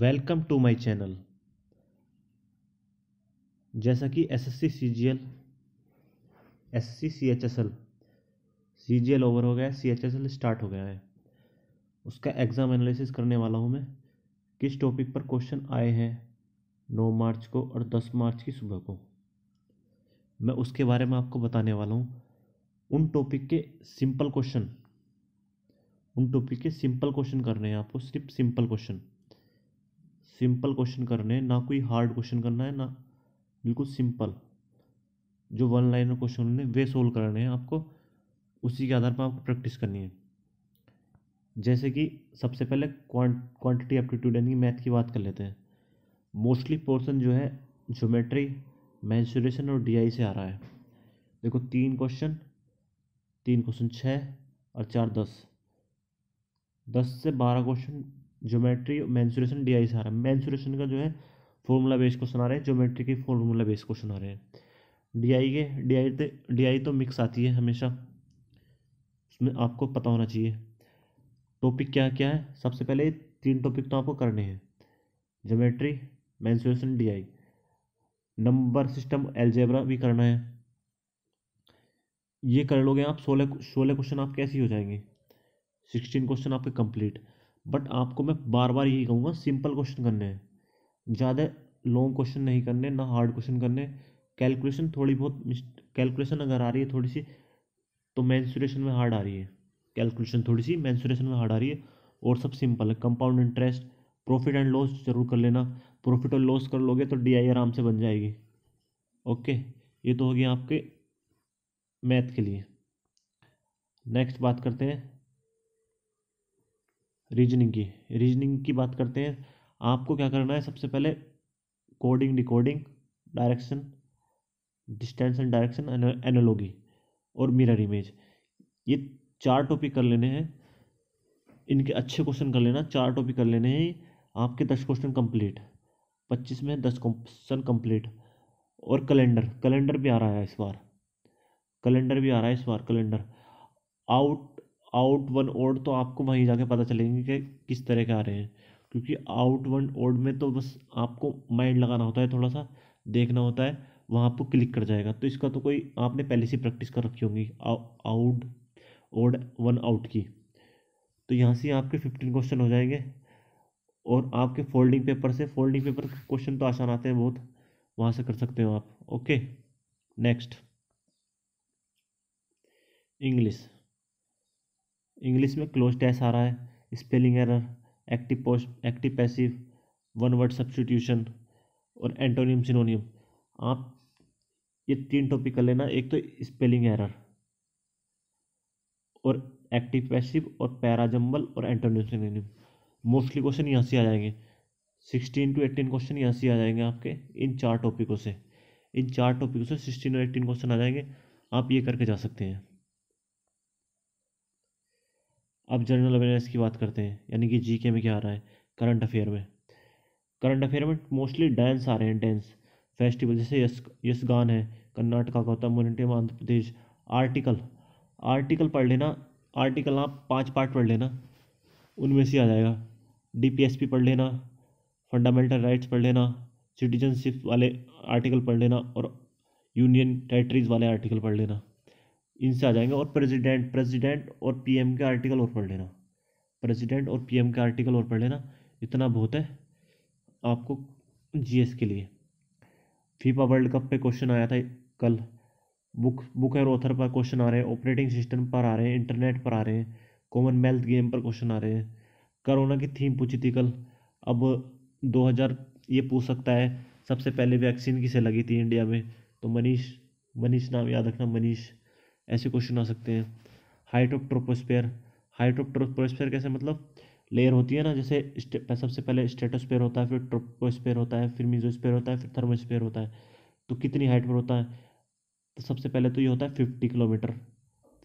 welcome to my channel जैसा कि SSC CGL C CHSL CGL over हो गया है सीएचएसएल स्टार्ट हो गया है उसका एग्ज़ाम एनालिसिस करने वाला हूं मैं किस टॉपिक पर क्वेश्चन आए हैं 9 मार्च को और 10 मार्च की सुबह को मैं उसके बारे में आपको बताने वाला हूँ उन टॉपिक के सिंपल क्वेश्चन उन टॉपिक के सिंपल क्वेश्चन करने हैं आपको सिर्फ सिंपल क्वेश्चन सिंपल क्वेश्चन करने हैं ना कोई हार्ड क्वेश्चन करना है ना बिल्कुल सिंपल जो वन लाइनर क्वेश्चन होने वे सोल्व करने हैं आपको उसी के आधार पर आपको प्रैक्टिस करनी है जैसे कि सबसे पहले क्वांटिटी एप्टीट्यूड यानी मैथ की बात कर लेते हैं मोस्टली पोर्सन जो है ज्योमेट्री मैंसुरेशन और डी से आ रहा है देखो तीन क्वेश्चन तीन क्वेश्चन छः और चार दस दस से बारह question geometry mensuration D I सारा मैंसुरेशन का जो है फॉर्मूला बेस क्वेश्चन आ रहे हैं ज्योमेट्री के फॉर्मूला बेस्ड क्वेश्चन आ रहे हैं डी आई के डी आई डी आई तो मिक्स आती है हमेशा उसमें आपको पता होना चाहिए टॉपिक क्या क्या है सबसे पहले तीन टॉपिक तो आपको करने हैं geometry mensuration D I number system algebra भी करना है ये कर लोगे आप सोलह सोलह क्वेश्चन आप कैसे हो जाएंगे सिक्सटीन क्वेश्चन आपके कंप्लीट बट आपको मैं बार बार यही कहूँगा सिंपल क्वेश्चन करने हैं ज़्यादा लॉन्ग क्वेश्चन नहीं करने ना हार्ड क्वेश्चन करने कैलकुलेशन थोड़ी बहुत कैलकुलेशन अगर आ रही है थोड़ी सी तो मैंसुरेशन में हार्ड आ रही है कैलकुलेशन थोड़ी सी मैंसुरेशन में हार्ड आ रही है और सब सिंपल है compound interest profit and loss जरूर कर लेना प्रॉफिट और लॉस कर लोगे तो डी आई आराम से बन जाएगी ओके ये तो हो गया आपके मैथ के लिए नेक्स्ट बात करते हैं रीजनिंग की रीजनिंग की बात करते हैं आपको क्या करना है सबसे पहले coding decoding direction distance and direction analogy और मिरर इमेज ये चार टॉपिक कर लेने हैं इनके अच्छे क्वेश्चन कर लेना चार टॉपिक कर लेने हैं आपके दस क्वेश्चन कंप्लीट पच्चीस में दस क्वेश्चन कंप्लीट और कैलेंडर कैलेंडर भी आ रहा है इस बार कैलेंडर भी आ रहा है इस बार calendar out out one odd तो आपको वहीं जाके पता चलेंगे कि किस तरह के आ रहे हैं क्योंकि आउट वन ओड में तो बस आपको माइंड लगाना होता है थोड़ा सा देखना होता है वहाँ पर क्लिक कर जाएगा तो इसका तो कोई आपने पहले से प्रैक्टिस कर रखी होगी आउट ओड वन आउट की तो यहाँ से आपके फिफ्टीन क्वेश्चन हो जाएंगे और आपके फोल्डिंग पेपर से फोल्डिंग पेपर क्वेश्चन तो आसान आते हैं बहुत वहाँ से कर सकते हो आप ओके नेक्स्ट इंग्लिश इंग्लिश में क्लोज डैश आ रहा है spelling error active post active passive one word substitution और एंटोनियम सिनोनियम आप ये तीन टॉपिक कर लेना एक तो स्पेलिंग एरर और एक्टिव पैसिव और पैराजम्बल और एंटोनियम सिनोनियम मोस्टली क्वेश्चन यहाँ से आ जाएंगे सिक्सटीन टू एटीन क्वेश्चन यहाँ से आ जाएंगे आपके इन चार टॉपिकों से इन चार टॉपिकों से सिक्सटीन और एटीन क्वेश्चन आ जाएंगे आप ये करके जा सकते हैं अब जनरल अवेयरनेस की बात करते हैं यानी कि जीके में क्या आ रहा है करंट अफेयर में करंट अफेयर में मोस्टली डांस आ रहे हैं डांस फेस्टिवल जैसे यस यस गान है कर्नाटका गौतम मोनिटम आंध्र प्रदेश आर्टिकल आर्टिकल पढ़ लेना आर्टिकल आप पाँच पार्ट पढ़ लेना उनमें से आ जाएगा डीपीएसपी पढ़ लेना फंडामेंटल राइट्स पढ़ लेना सिटीजनशिप वाले आर्टिकल पढ़ लेना और यूनियन टेरिटरीज़ वाले आर्टिकल पढ़ लेना इनसे आ जाएंगे और प्रेसिडेंट प्रेसिडेंट और पीएम के आर्टिकल और पढ़ लेना प्रेसिडेंट और पीएम के आर्टिकल और पढ़ लेना इतना बहुत है आपको जीएस के लिए फीफा वर्ल्ड कप पे क्वेश्चन आया था कल बुक बुक एंड ऑथर पर क्वेश्चन आ रहे हैं ऑपरेटिंग सिस्टम पर आ रहे हैं इंटरनेट पर आ रहे हैं कॉमनवेल्थ गेम पर क्वेश्चन आ रहे हैं करोना की थीम पूछी थी कल अब दो ये पूछ सकता है सबसे पहले वैक्सीन किसे लगी थी इंडिया में तो मनीष मनीष नाम याद रखना मनीष ऐसे क्वेश्चन आ सकते हैं height of troposphere height of troposphere कैसे मतलब लेयर होती है ना जैसे सबसे पहले स्टेटोस्फेयर होता है फिर ट्रोपोस्फेयर होता है फिर मीजोस्फेयर होता है फिर थर्मोस्फेयर होता है तो कितनी हाइट पर होता है तो सबसे पहले तो ये होता है fifty kilometre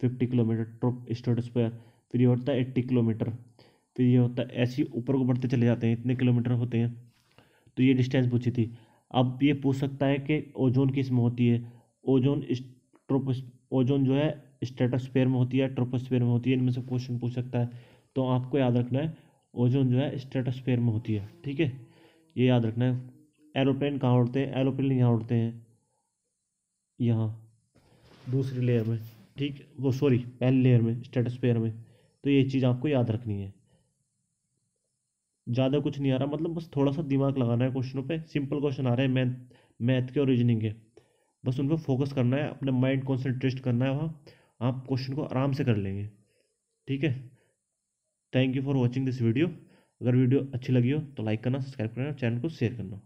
fifty kilometre trop stratosphere फिर ये होता है एट्टी किलोमीटर फिर ये होता है ऐसे ही ऊपर को बढ़ते चले जाते हैं इतने किलोमीटर होते हैं तो ये डिस्टेंस पूछी थी अब ये पूछ सकता है कि ओजोन किस में होती है ओजोन ट्रोपोस ओजोन जो है स्ट्रेटोस्फेयर में होती है ट्रोपोस्फेयर में होती है इनमें से क्वेश्चन पूछ सकता है तो आपको याद रखना है ओजोन जो है स्ट्रेटोस्फेयर में होती है ठीक है ये याद रखना है एरोप्लेन कहाँ उड़ते हैं एरोप्लेन यहाँ उड़ते हैं यहाँ दूसरी लेयर में ठीक वो सॉरी पहली लेयर में स्ट्रेटोस्फेयर में तो ये चीज़ आपको याद रखनी है ज़्यादा कुछ नहीं आ रहा मतलब बस थोड़ा सा दिमाग लगाना है क्वेश्चनों पे सिंपल क्वेश्चन आ रहे हैं मैथ मैथ के और रीजनिंग के बस उन पर फोकस करना है अपने माइंड कॉन्सेंट्रेट करना है वहाँ आप क्वेश्चन को आराम से कर लेंगे ठीक है thank you for watching this video अगर वीडियो अच्छी लगी हो तो लाइक करना सब्सक्राइब करना चैनल को शेयर करना